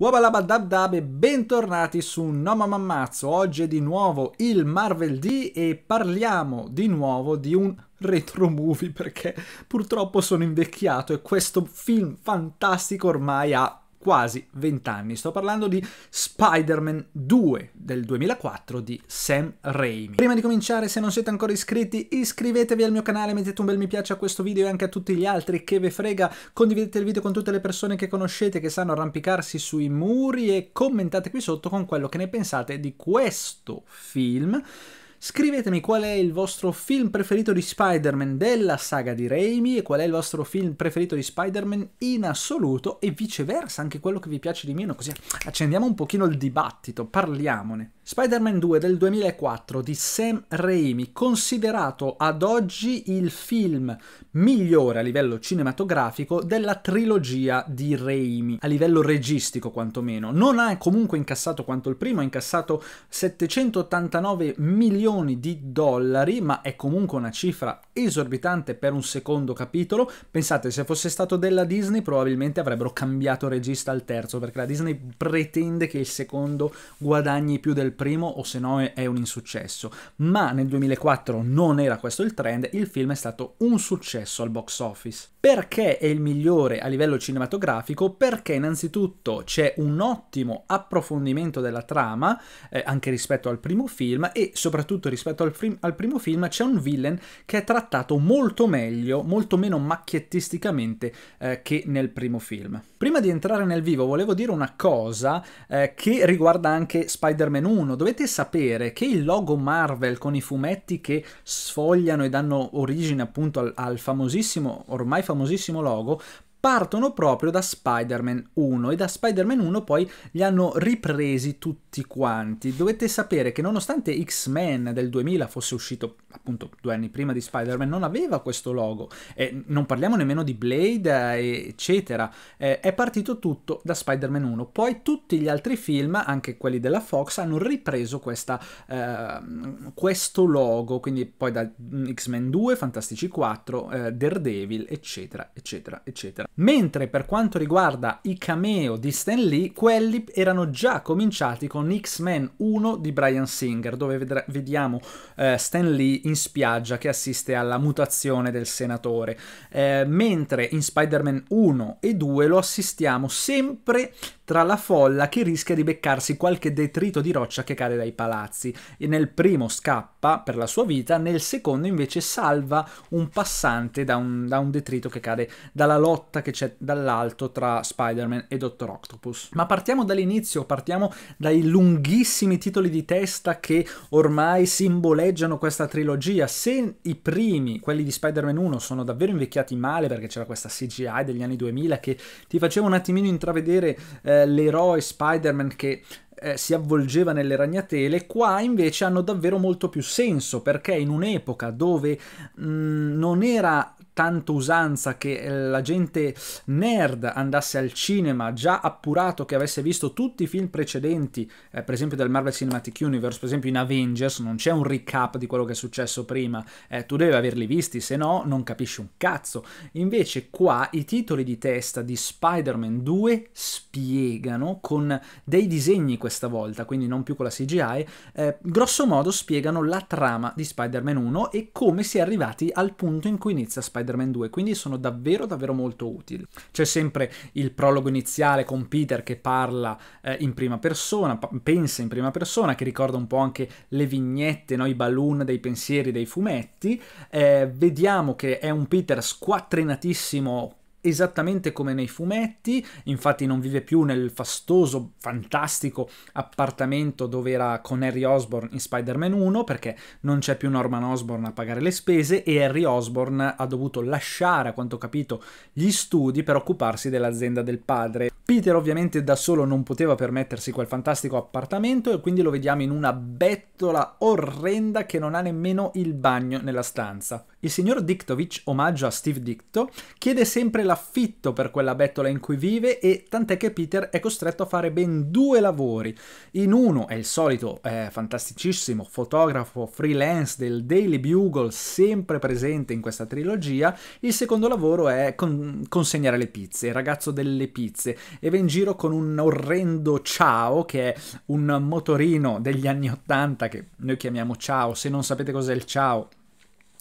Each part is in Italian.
Wabalaba dab dab e bentornati su No Mammazzo. oggi è di nuovo il Marvel D e parliamo di nuovo di un retro movie perché purtroppo sono invecchiato e questo film fantastico ormai ha quasi 20 anni. Sto parlando di Spider-Man 2 del 2004 di Sam Raimi. Prima di cominciare, se non siete ancora iscritti, iscrivetevi al mio canale, mettete un bel mi piace a questo video e anche a tutti gli altri che ve frega, condividete il video con tutte le persone che conoscete che sanno arrampicarsi sui muri e commentate qui sotto con quello che ne pensate di questo film Scrivetemi qual è il vostro film preferito di Spider-Man della saga di Raimi e qual è il vostro film preferito di Spider-Man in assoluto e viceversa anche quello che vi piace di meno, così accendiamo un pochino il dibattito, parliamone. Spider-Man 2 del 2004 di Sam Raimi, considerato ad oggi il film migliore a livello cinematografico della trilogia di Raimi, a livello registico quantomeno. Non ha comunque incassato quanto il primo, ha incassato 789 milioni milioni di dollari, ma è comunque una cifra esorbitante per un secondo capitolo. Pensate, se fosse stato della Disney probabilmente avrebbero cambiato regista al terzo, perché la Disney pretende che il secondo guadagni più del primo o se no è un insuccesso. Ma nel 2004 non era questo il trend, il film è stato un successo al box office. Perché è il migliore a livello cinematografico? Perché innanzitutto c'è un ottimo approfondimento della trama, eh, anche rispetto al primo film, e soprattutto soprattutto rispetto al, al, primo film, c'è un villain che è trattato molto meglio, molto meno macchiettisticamente eh, che nel primo film. Prima di entrare nel vivo volevo dire una cosa eh, che riguarda anche Spider-Man 1. Dovete sapere che il logo Marvel con i fumetti che sfogliano e danno origine appunto al, al famosissimo, ormai famosissimo logo, partono proprio da Spider-Man 1 e da Spider-Man 1 poi li hanno ripresi tutti quanti. Dovete sapere che nonostante X-Men del 2000 fosse uscito appunto due anni prima di Spider-Man non aveva questo logo e non parliamo nemmeno di Blade eh, eccetera, eh, è partito tutto da Spider-Man 1. Poi tutti gli altri film, anche quelli della Fox, hanno ripreso questa, eh, questo logo, quindi poi da mm, X-Men 2, Fantastici 4, eh, Daredevil eccetera eccetera eccetera. Mentre per quanto riguarda i cameo di Stan Lee, quelli erano già cominciati con X-Men 1 di Brian Singer, dove ved- vediamo eh, Stan Lee in spiaggia che assiste alla mutazione del senatore, eh, mentre in Spider-Man 1 e 2 lo assistiamo sempre tra la folla che rischia di beccarsi qualche detrito di roccia che cade dai palazzi. E nel primo scappa per la sua vita, nel secondo invece salva un passante da un, da un detrito che cade dalla lotta lotta che c'è dall'alto tra Spider-Man e Dottor Octopus. Ma partiamo dall'inizio, partiamo dai lunghissimi titoli di testa che ormai simboleggiano questa trilogia. Se i primi, quelli di Spider-Man 1, sono davvero invecchiati male perché c'era questa CGI degli anni 2000 che ti faceva un attimino intravedere eh, l'eroe Spider-Man che eh, si avvolgeva nelle ragnatele, qua invece hanno davvero molto più senso perché in un'epoca dove mh, mm, non era tanto usanza che eh, la gente nerd andasse al cinema già appurato che avesse visto tutti i film precedenti, eh, per esempio del Marvel Cinematic Universe, per esempio in Avengers, non c'è un recap di quello che è successo prima, eh, tu devi averli visti, se no non capisci un cazzo. Invece qua i titoli di testa di Spider-Man 2 spiegano con dei disegni questa volta, quindi non più con la CGI, eh, grosso modo spiegano la trama di Spider-Man 1 e come si è arrivati al punto in cui inizia Spider-Man Spider-Man 2, quindi sono davvero davvero molto utili. C'è sempre il prologo iniziale con Peter che parla eh, in prima persona, pa- pensa in prima persona, che ricorda un po' anche le vignette, no? i balloon dei pensieri dei fumetti. Eh, vediamo che è un Peter squattrinatissimo esattamente come nei fumetti, infatti non vive più nel fastoso, fantastico appartamento dove era con Harry Osborne in Spider-Man 1 perché non c'è più Norman Osborne a pagare le spese e Harry Osborne ha dovuto lasciare, a quanto ho capito, gli studi per occuparsi dell'azienda del padre. Peter ovviamente da solo non poteva permettersi quel fantastico appartamento e quindi lo vediamo in una bettola orrenda che non ha nemmeno il bagno nella stanza. Il signor Diktovich, omaggio a Steve Dicto, chiede sempre l'affitto per quella bettola in cui vive e tant'è che Peter è costretto a fare ben due lavori. In uno è il solito eh, fantasticissimo fotografo freelance del Daily Bugle, sempre presente in questa trilogia. Il secondo lavoro è con consegnare le pizze, il ragazzo delle pizze, e va in giro con un orrendo Ciao, che è un motorino degli anni 80 che noi chiamiamo Ciao, se non sapete cos'è il Ciao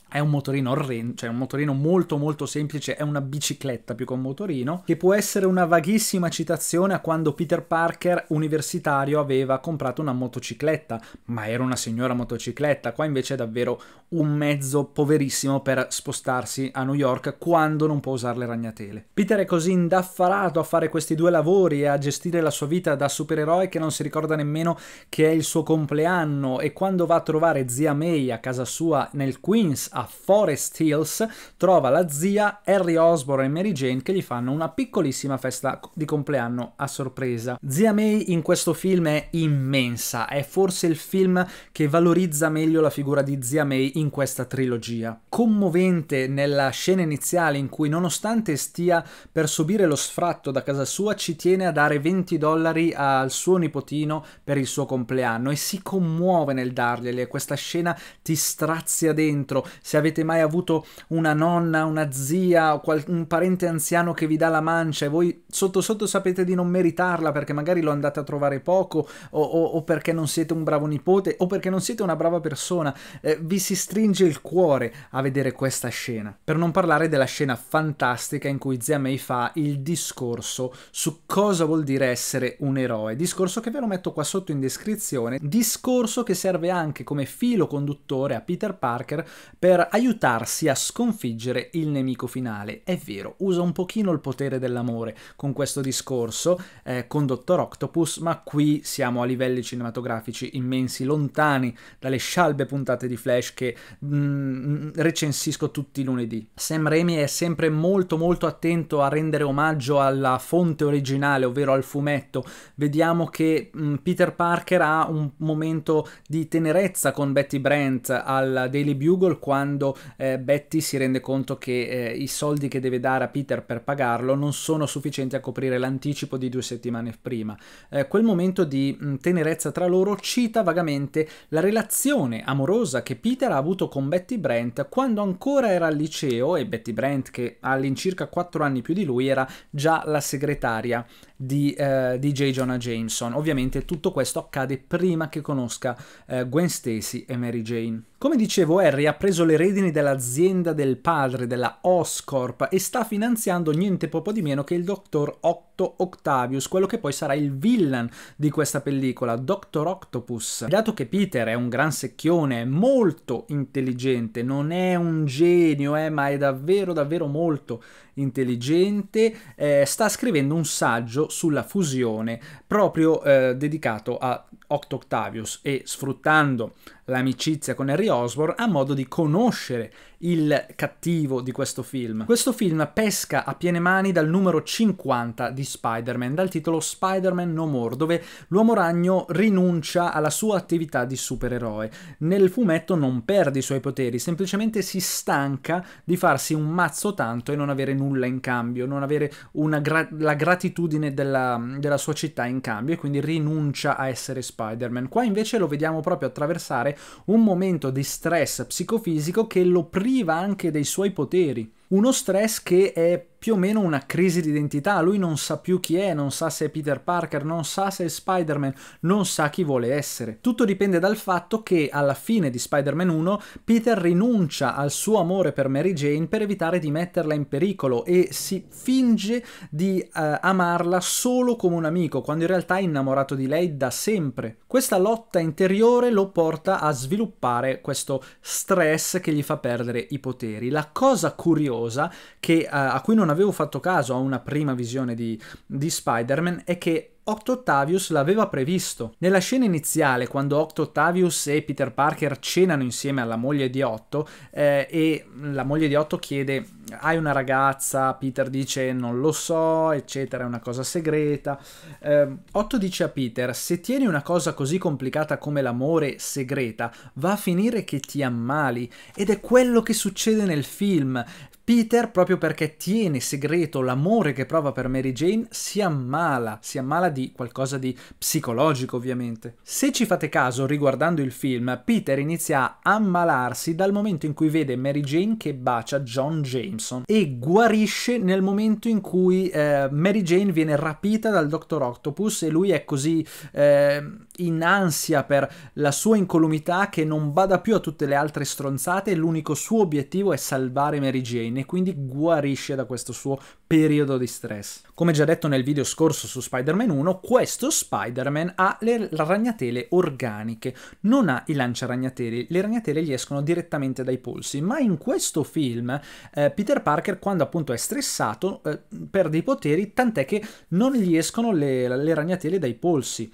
è un motorino orrendo, cioè un motorino molto molto semplice, è una bicicletta più che un motorino, che può essere una vaghissima citazione a quando Peter Parker, universitario, aveva comprato una motocicletta, ma era una signora motocicletta, qua invece è davvero un mezzo poverissimo per spostarsi a New York quando non può usare le ragnatele. Peter è così indaffarato a fare questi due lavori e a gestire la sua vita da supereroe che non si ricorda nemmeno che è il suo compleanno e quando va a trovare zia May a casa sua nel Queens a Forest Hills trova la zia Harry Osborne e Mary Jane che gli fanno una piccolissima festa di compleanno a sorpresa. Zia May in questo film è immensa, è forse il film che valorizza meglio la figura di zia May in questa trilogia. Commovente nella scena iniziale in cui nonostante stia per subire lo sfratto da casa sua ci tiene a dare 20 dollari al suo nipotino per il suo compleanno e si commuove nel darglieli e questa scena ti strazia dentro, se avete mai avuto una nonna, una zia o un parente anziano che vi dà la mancia e voi sotto sotto sapete di non meritarla perché magari lo andate a trovare poco o, o, o perché non siete un bravo nipote o perché non siete una brava persona, eh, vi si stringe il cuore a vedere questa scena. Per non parlare della scena fantastica in cui zia May fa il discorso su cosa vuol dire essere un eroe, discorso che ve lo metto qua sotto in descrizione, discorso che serve anche come filo conduttore a Peter Parker per per aiutarsi a sconfiggere il nemico finale. È vero, usa un pochino il potere dell'amore con questo discorso, eh, con Dottor Octopus, ma qui siamo a livelli cinematografici immensi, lontani dalle scialbe puntate di Flash che mm, mm recensisco tutti i lunedì. Sam Raimi è sempre molto molto attento a rendere omaggio alla fonte originale, ovvero al fumetto. Vediamo che mm, Peter Parker ha un momento di tenerezza con Betty Brant al Daily Bugle quando quando eh, Betty si rende conto che eh, i soldi che deve dare a Peter per pagarlo non sono sufficienti a coprire l'anticipo di due settimane prima. Eh, quel momento di mh, mm, tenerezza tra loro cita vagamente la relazione amorosa che Peter ha avuto con Betty Brent quando ancora era al liceo e Betty Brent, che ha all'incirca quattro anni più di lui, era già la segretaria di, eh, di J. Jonah Jameson. Ovviamente tutto questo accade prima che conosca eh, Gwen Stacy e Mary Jane. Come dicevo, Harry ha preso le redini dell'azienda del padre, della Oscorp, e sta finanziando niente poco di meno che il dottor Otto Octavius, quello che poi sarà il villain di questa pellicola, Dr. Octopus. Dato che Peter è un gran secchione, è molto intelligente, non è un genio, eh, ma è davvero davvero molto intelligente, eh, sta scrivendo un saggio sulla fusione, proprio eh, dedicato a Octo Octavius e sfruttando l'amicizia con Harry Osborne ha modo di conoscere il cattivo di questo film. Questo film pesca a piene mani dal numero 50 di Spider-Man, dal titolo Spider-Man No More, dove l'uomo ragno rinuncia alla sua attività di supereroe. Nel fumetto non perde i suoi poteri, semplicemente si stanca di farsi un mazzo tanto e non avere nulla in cambio, non avere gra la gratitudine della, della sua città in cambio e quindi rinuncia a essere Spider-Man Spider-Man. Qua invece lo vediamo proprio attraversare un momento di stress psicofisico che lo priva anche dei suoi poteri uno stress che è più o meno una crisi di identità, lui non sa più chi è, non sa se è Peter Parker, non sa se è Spider-Man, non sa chi vuole essere. Tutto dipende dal fatto che alla fine di Spider-Man 1 Peter rinuncia al suo amore per Mary Jane per evitare di metterla in pericolo e si finge di eh, amarla solo come un amico, quando in realtà è innamorato di lei da sempre. Questa lotta interiore lo porta a sviluppare questo stress che gli fa perdere i poteri. La cosa curiosa curiosa che, uh, a cui non avevo fatto caso a una prima visione di, di Spider-Man è che Octo Octavius l'aveva previsto. Nella scena iniziale, quando Octo Octavius e Peter Parker cenano insieme alla moglie di Otto, eh, e la moglie di Otto chiede: Hai una ragazza? Peter dice: Non lo so, eccetera, è una cosa segreta. Eh, Otto dice a Peter: Se tieni una cosa così complicata come l'amore segreta, va a finire che ti ammali. Ed è quello che succede nel film. Peter, proprio perché tiene segreto l'amore che prova per Mary Jane, si ammala, si ammala di di qualcosa di psicologico ovviamente. Se ci fate caso, riguardando il film, Peter inizia a ammalarsi dal momento in cui vede Mary Jane che bacia John Jameson e guarisce nel momento in cui eh, Mary Jane viene rapita dal Dottor Octopus e lui è così... Eh, in ansia per la sua incolumità che non bada più a tutte le altre stronzate e l'unico suo obiettivo è salvare Mary Jane e quindi guarisce da questo suo periodo di stress. Come già detto nel video scorso su Spider-Man 1, questo Spider-Man ha le ragnatele organiche, non ha i lanciaragnateli, le ragnatele gli escono direttamente dai polsi, ma in questo film eh, Peter Parker quando appunto è stressato eh, perde i poteri, tant'è che non gli escono le, le ragnatele dai polsi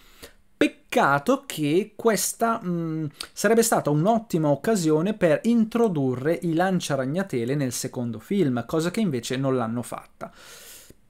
peccato che questa mh, mm, sarebbe stata un'ottima occasione per introdurre i lanciaragnatele nel secondo film, cosa che invece non l'hanno fatta.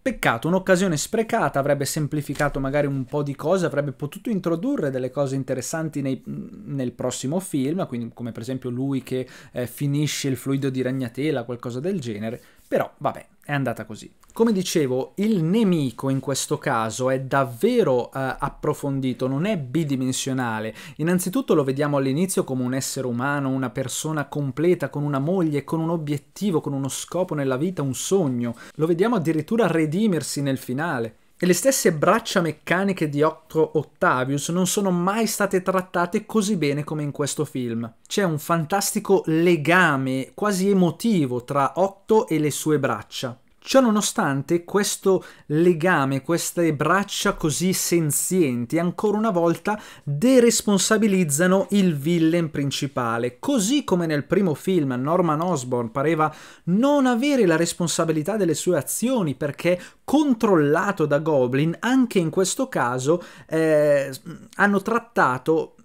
Peccato, un'occasione sprecata, avrebbe semplificato magari un po' di cose, avrebbe potuto introdurre delle cose interessanti nei, mm, nel prossimo film, quindi come per esempio lui che eh, finisce il fluido di ragnatela, qualcosa del genere, però vabbè, è andata così. Come dicevo, il nemico in questo caso è davvero eh, approfondito, non è bidimensionale. Innanzitutto lo vediamo all'inizio come un essere umano, una persona completa, con una moglie, con un obiettivo, con uno scopo nella vita, un sogno. Lo vediamo addirittura redimersi nel finale e le stesse braccia meccaniche di Otto Octavius non sono mai state trattate così bene come in questo film. C'è un fantastico legame quasi emotivo tra Otto e le sue braccia. Ciononostante, questo legame, queste braccia così senzienti, ancora una volta deresponsabilizzano il villain principale. Così come nel primo film Norman Osborn pareva non avere la responsabilità delle sue azioni perché controllato da Goblin, anche in questo caso eh, hanno trattato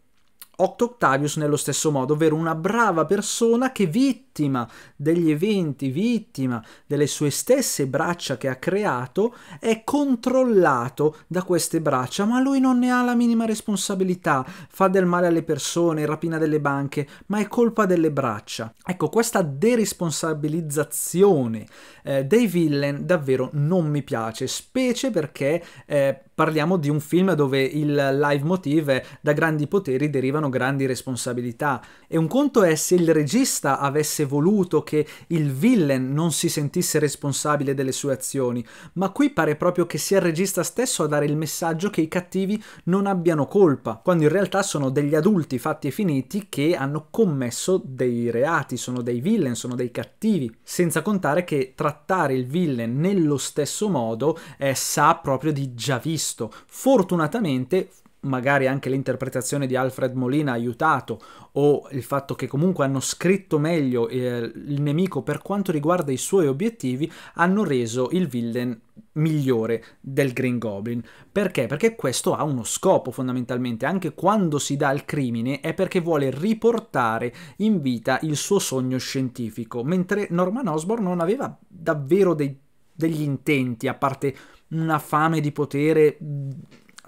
Otto Octavius nello stesso modo, ovvero una brava persona che vittima degli eventi, vittima delle sue stesse braccia che ha creato, è controllato da queste braccia, ma lui non ne ha la minima responsabilità, fa del male alle persone, rapina delle banche, ma è colpa delle braccia. Ecco, questa deresponsabilizzazione eh, dei villain davvero non mi piace, specie perché... Eh, parliamo di un film dove il live motive è da grandi poteri derivano grandi responsabilità. E un conto è se il regista avesse voluto che il villain non si sentisse responsabile delle sue azioni, ma qui pare proprio che sia il regista stesso a dare il messaggio che i cattivi non abbiano colpa, quando in realtà sono degli adulti fatti e finiti che hanno commesso dei reati, sono dei villain, sono dei cattivi, senza contare che trattare il villain nello stesso modo eh, sa proprio di già visto questo fortunatamente magari anche l'interpretazione di Alfred Molina ha aiutato o il fatto che comunque hanno scritto meglio eh, il nemico per quanto riguarda i suoi obiettivi hanno reso il villain migliore del Green Goblin. Perché? Perché questo ha uno scopo fondamentalmente, anche quando si dà il crimine è perché vuole riportare in vita il suo sogno scientifico, mentre Norman Osborn non aveva davvero dei degli intenti, a parte una fame di potere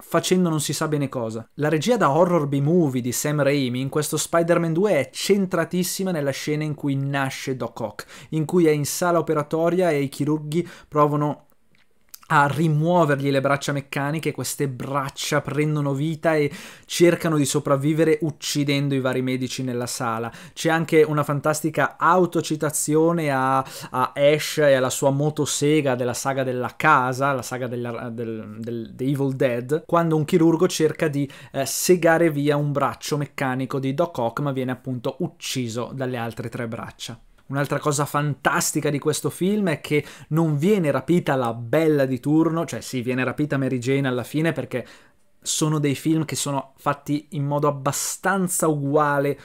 facendo non si sa bene cosa. La regia da horror B-movie di Sam Raimi in questo Spider-Man 2 è centratissima nella scena in cui nasce Doc Ock, in cui è in sala operatoria e i chirurghi provano a rimuovergli le braccia meccaniche, queste braccia prendono vita e cercano di sopravvivere uccidendo i vari medici nella sala. C'è anche una fantastica autocitazione a, a Ash e alla sua motosega della saga della casa, la saga della, del, del, The Evil Dead, quando un chirurgo cerca di eh, segare via un braccio meccanico di Doc Ock ma viene appunto ucciso dalle altre tre braccia. Un'altra cosa fantastica di questo film è che non viene rapita la bella di turno, cioè sì, viene rapita Mary Jane alla fine perché sono dei film che sono fatti in modo abbastanza uguale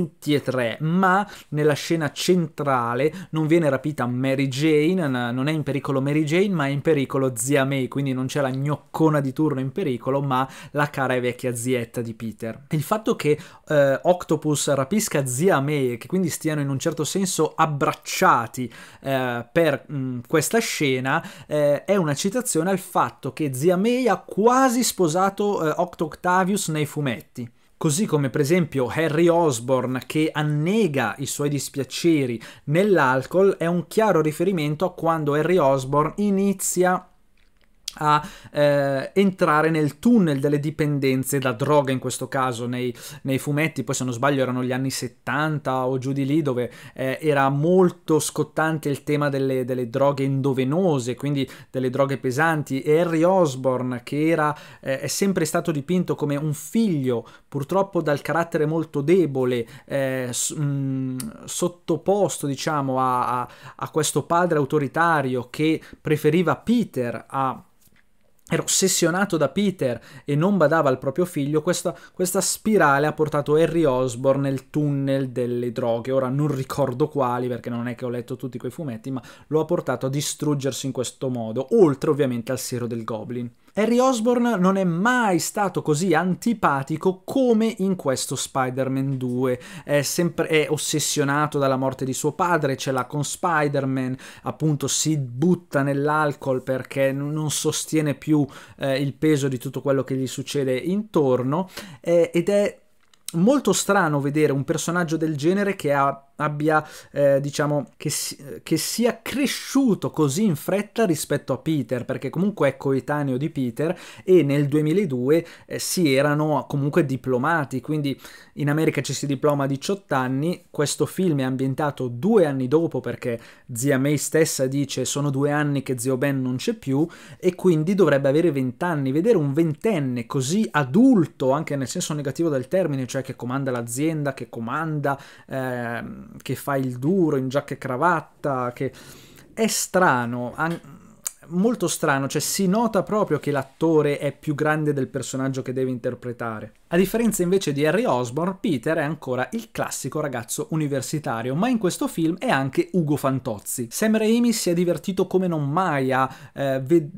tutti e tre, ma nella scena centrale non viene rapita Mary Jane, non è in pericolo Mary Jane, ma è in pericolo zia May, quindi non c'è la gnoccona di turno in pericolo, ma la cara e vecchia zietta di Peter. Il fatto che eh, Octopus rapisca zia May e che quindi stiano in un certo senso abbracciati eh, per mh, mm, questa scena eh, è una citazione al fatto che zia May ha quasi sposato eh, Octo Octavius nei fumetti così come per esempio Harry Osborne che annega i suoi dispiaceri nell'alcol è un chiaro riferimento a quando Harry Osborne inizia a eh, entrare nel tunnel delle dipendenze da droga in questo caso nei, nei, fumetti poi se non sbaglio erano gli anni 70 o giù di lì dove eh, era molto scottante il tema delle, delle, droghe endovenose quindi delle droghe pesanti e Harry Osborne che era, eh, è sempre stato dipinto come un figlio purtroppo dal carattere molto debole, eh, mh, mm, sottoposto diciamo a, a, a questo padre autoritario che preferiva Peter a era ossessionato da Peter e non badava al proprio figlio, questa, questa, spirale ha portato Harry Osborne nel tunnel delle droghe. Ora non ricordo quali, perché non è che ho letto tutti quei fumetti, ma lo ha portato a distruggersi in questo modo, oltre ovviamente al siero del Goblin. Harry Osborn non è mai stato così antipatico come in questo Spider-Man 2. È, sempre, è ossessionato dalla morte di suo padre, ce l'ha con Spider-Man, appunto si butta nell'alcol perché non sostiene più eh, il peso di tutto quello che gli succede intorno eh, ed è molto strano vedere un personaggio del genere che ha abbia, eh, diciamo, che, si, che, sia cresciuto così in fretta rispetto a Peter, perché comunque è coetaneo di Peter e nel 2002 eh, si erano comunque diplomati, quindi in America ci si diploma a 18 anni, questo film è ambientato due anni dopo perché zia May stessa dice sono due anni che zio Ben non c'è più e quindi dovrebbe avere 20 anni, vedere un ventenne così adulto anche nel senso negativo del termine, cioè che comanda l'azienda, che comanda... Eh, che fa il duro in giacca e cravatta, che è strano. An- molto strano, cioè si nota proprio che l'attore è più grande del personaggio che deve interpretare. A differenza invece di Harry Osborne, Peter è ancora il classico ragazzo universitario, ma in questo film è anche Ugo Fantozzi. Sam Raimi si è divertito come non mai a eh, ve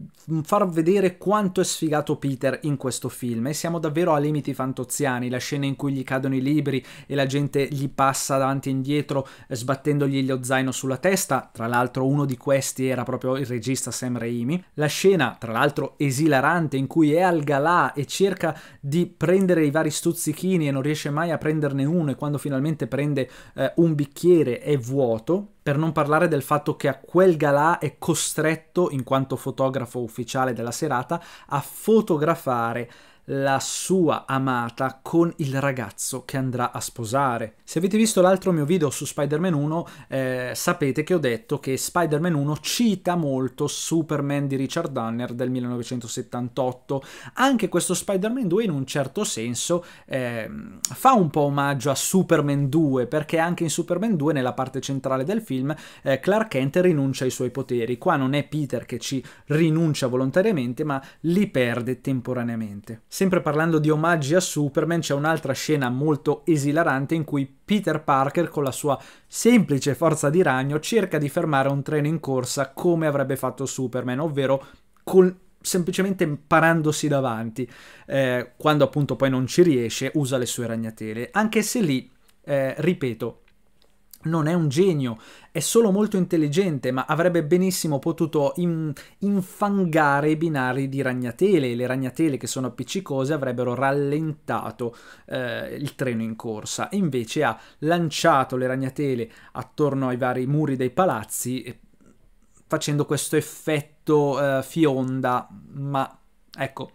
far vedere quanto è sfigato Peter in questo film e siamo davvero a limiti fantozziani, la scena in cui gli cadono i libri e la gente gli passa davanti e indietro eh, sbattendogli lo zaino sulla testa, tra l'altro uno di questi era proprio il regista Sam Raimi. La scena, tra l'altro esilarante, in cui è al galà e cerca di prendere i vari stuzzichini e non riesce mai a prenderne uno e quando finalmente prende eh, un bicchiere è vuoto, per non parlare del fatto che a quel galà è costretto, in quanto fotografo ufficiale della serata, a fotografare la sua amata con il ragazzo che andrà a sposare. Se avete visto l'altro mio video su Spider-Man 1, eh, sapete che ho detto che Spider-Man 1 cita molto Superman di Richard Donner del 1978. Anche questo Spider-Man 2 in un certo senso eh, fa un po' omaggio a Superman 2, perché anche in Superman 2, nella parte centrale del film, eh, Clark Kent rinuncia ai suoi poteri. Qua non è Peter che ci rinuncia volontariamente, ma li perde temporaneamente. Sempre parlando di omaggi a Superman, c'è un'altra scena molto esilarante in cui Peter Parker, con la sua semplice forza di ragno, cerca di fermare un treno in corsa come avrebbe fatto Superman, ovvero con semplicemente parandosi davanti. Eh, quando appunto poi non ci riesce, usa le sue ragnatele. Anche se lì, eh, ripeto, non è un genio, è solo molto intelligente, ma avrebbe benissimo potuto in, infangare i binari di ragnatele. e Le ragnatele che sono appiccicose avrebbero rallentato eh, il treno in corsa. E invece ha lanciato le ragnatele attorno ai vari muri dei palazzi, eh, facendo questo effetto eh, fionda. Ma ecco,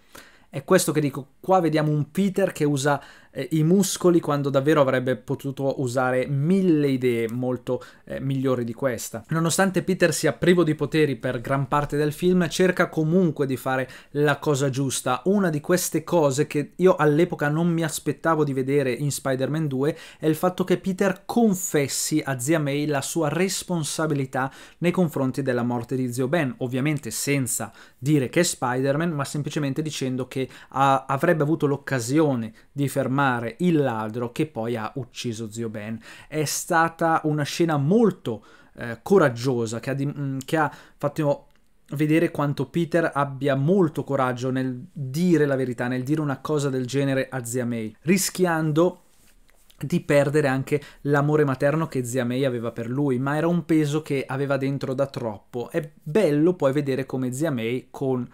è questo che dico. Qua vediamo un Peter che usa eh, i muscoli quando davvero avrebbe potuto usare mille idee molto eh, migliori di questa. Nonostante Peter sia privo di poteri per gran parte del film, cerca comunque di fare la cosa giusta. Una di queste cose che io all'epoca non mi aspettavo di vedere in Spider-Man 2 è il fatto che Peter confessi a zia May la sua responsabilità nei confronti della morte di zio Ben, ovviamente senza dire che è Spider-Man, ma semplicemente dicendo che ah, avrebbe avuto l'occasione di fermare trovare il ladro che poi ha ucciso zio Ben. È stata una scena molto eh, coraggiosa che ha, mm, che ha fatto vedere quanto Peter abbia molto coraggio nel dire la verità, nel dire una cosa del genere a zia May, rischiando di perdere anche l'amore materno che zia May aveva per lui, ma era un peso che aveva dentro da troppo. È bello poi vedere come zia May con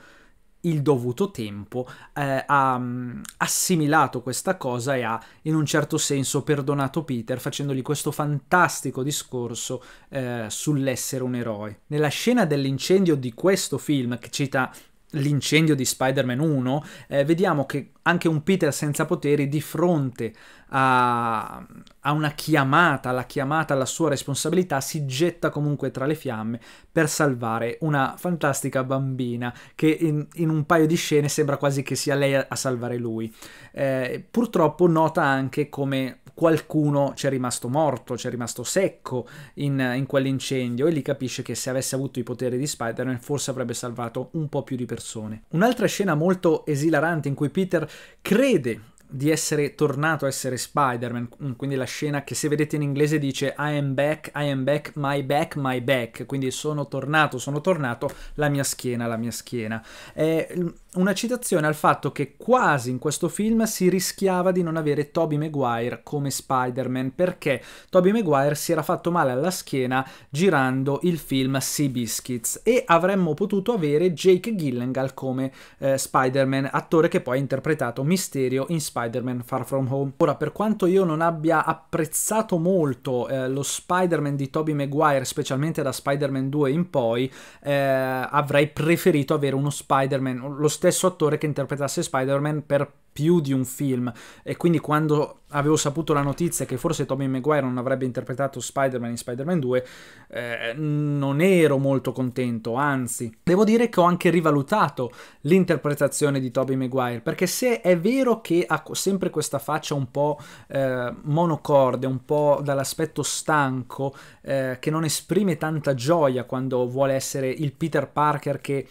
il dovuto tempo, eh, ha mm, assimilato questa cosa e ha in un certo senso perdonato Peter facendogli questo fantastico discorso eh, sull'essere un eroe. Nella scena dell'incendio di questo film, che cita l'incendio di Spider-Man 1, eh, vediamo che anche un Peter senza poteri di fronte a, a, una chiamata, alla chiamata alla sua responsabilità, si getta comunque tra le fiamme per salvare una fantastica bambina che in, in un paio di scene sembra quasi che sia lei a, a salvare lui. Eh, purtroppo nota anche come qualcuno c'è rimasto morto, c'è rimasto secco in, in quell'incendio e lì capisce che se avesse avuto i poteri di Spider-Man forse avrebbe salvato un po' più di persone. Un'altra scena molto esilarante in cui Peter crede di essere tornato a essere Spider-Man, mm, quindi la scena che se vedete in inglese dice I am back, I am back, my back, my back, quindi sono tornato, sono tornato, la mia schiena, la mia schiena. È una citazione al fatto che quasi in questo film si rischiava di non avere Toby Maguire come Spider-Man perché Toby Maguire si era fatto male alla schiena girando il film Sea Biscuits e avremmo potuto avere Jake Gillengal come eh, Spider-Man, attore che poi ha interpretato Mysterio in Spider-Man Far From Home. Ora, per quanto io non abbia apprezzato molto eh, lo Spider-Man di Toby Maguire, specialmente da Spider-Man 2 in poi, eh, avrei preferito avere uno Spider-Man, lo stesso stesso attore che interpretasse Spider-Man per più di un film e quindi quando avevo saputo la notizia che forse Tommy Maguire non avrebbe interpretato Spider-Man in Spider-Man 2 eh, non ero molto contento anzi devo dire che ho anche rivalutato l'interpretazione di Tobey Maguire perché se è vero che ha sempre questa faccia un po' eh, monocorde un po' dall'aspetto stanco eh, che non esprime tanta gioia quando vuole essere il Peter Parker che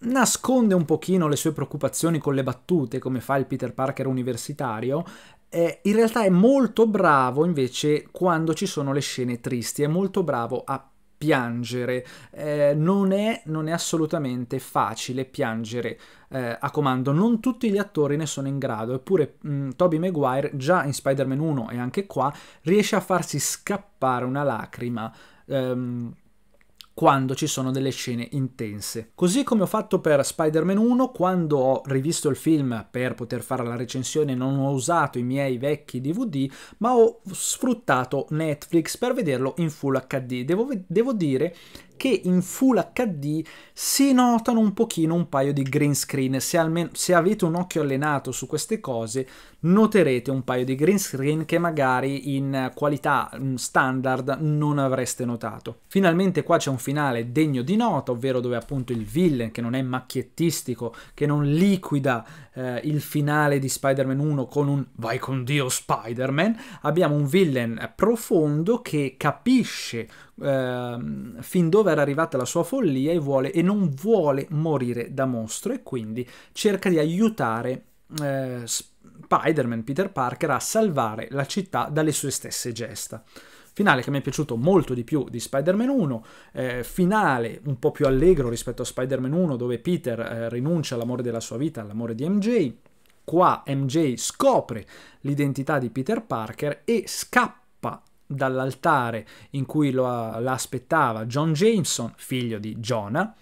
nasconde un pochino le sue preoccupazioni con le battute, come fa il Peter Parker universitario, eh, in realtà è molto bravo invece quando ci sono le scene tristi, è molto bravo a piangere. Eh, non, è, non, è, assolutamente facile piangere eh, a comando, non tutti gli attori ne sono in grado, eppure mh, mm, Toby Maguire già in Spider-Man 1 e anche qua riesce a farsi scappare una lacrima. Ehm, quando ci sono delle scene intense. Così come ho fatto per Spider-Man 1, quando ho rivisto il film per poter fare la recensione non ho usato i miei vecchi DVD, ma ho sfruttato Netflix per vederlo in Full HD. Devo, devo dire che in Full HD si notano un pochino un paio di green screen. Se, almeno, se avete un occhio allenato su queste cose, noterete un paio di green screen che magari in qualità mm, standard non avreste notato. Finalmente qua c'è un finale degno di nota, ovvero dove appunto il villain, che non è macchiettistico, che non liquida eh, il finale di Spider-Man 1 con un vai con Dio Spider-Man, abbiamo un villain profondo che capisce eh, fin dove era arrivata la sua follia e, vuole, e non vuole morire da mostro e quindi cerca di aiutare eh, Spider-Man, Peter Parker, a salvare la città dalle sue stesse gesta finale che mi è piaciuto molto di più di Spider-Man 1, eh, finale un po' più allegro rispetto a Spider-Man 1 dove Peter eh, rinuncia all'amore della sua vita, all'amore di MJ, qua MJ scopre l'identità di Peter Parker e scappa dall'altare in cui lo, l'aspettava John Jameson, figlio di Jonah,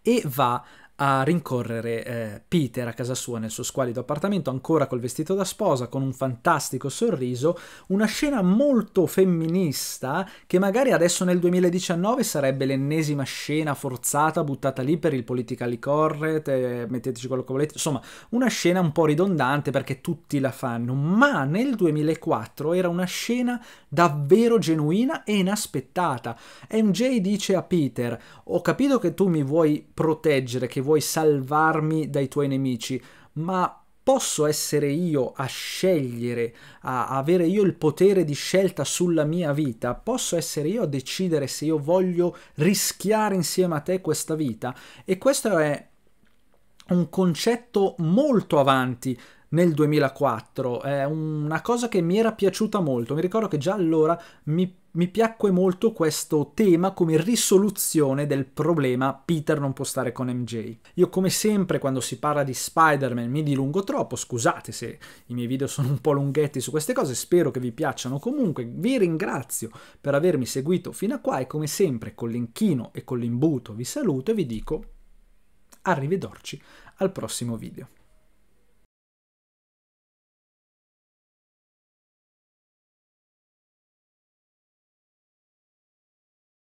e va a rincorrere eh, Peter a casa sua nel suo squallido appartamento, ancora col vestito da sposa, con un fantastico sorriso, una scena molto femminista che magari adesso nel 2019 sarebbe l'ennesima scena forzata, buttata lì per il politically correct, eh, metteteci quello che volete, insomma una scena un po' ridondante perché tutti la fanno, ma nel 2004 era una scena davvero genuina e inaspettata. MJ dice a Peter, ho capito che tu mi vuoi proteggere, che vuoi salvarmi dai tuoi nemici, ma posso essere io a scegliere, a avere io il potere di scelta sulla mia vita, posso essere io a decidere se io voglio rischiare insieme a te questa vita. E questo è un concetto molto avanti nel 2004, è una cosa che mi era piaciuta molto, mi ricordo che già allora mi mi piacque molto questo tema come risoluzione del problema Peter non può stare con MJ. Io come sempre quando si parla di Spider-Man mi dilungo troppo, scusate se i miei video sono un po' lunghetti su queste cose, spero che vi piacciono comunque, vi ringrazio per avermi seguito fino a qua e come sempre con l'inchino e con l'imbuto vi saluto e vi dico arrivederci al prossimo video.